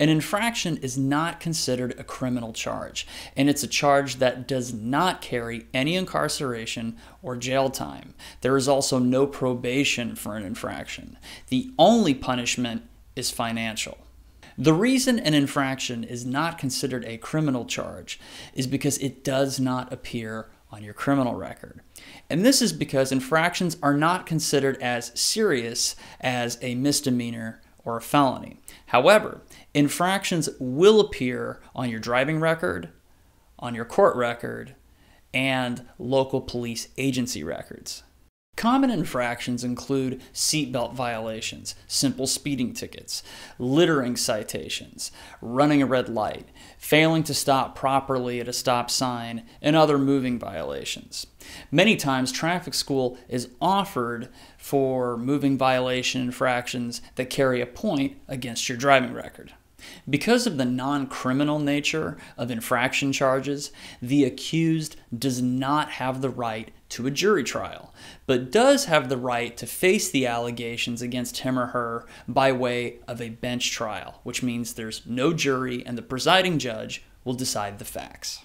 An infraction is not considered a criminal charge, and it's a charge that does not carry any incarceration or jail time. There is also no probation for an infraction. The only punishment is financial. The reason an infraction is not considered a criminal charge is because it does not appear on your criminal record. And this is because infractions are not considered as serious as a misdemeanor or a felony. However, infractions will appear on your driving record, on your court record, and local police agency records. Common infractions include seatbelt violations, simple speeding tickets, littering citations, running a red light, failing to stop properly at a stop sign, and other moving violations. Many times, traffic school is offered for moving violation infractions that carry a point against your driving record. Because of the non criminal nature of infraction charges, the accused does not have the right to a jury trial, but does have the right to face the allegations against him or her by way of a bench trial, which means there's no jury and the presiding judge will decide the facts.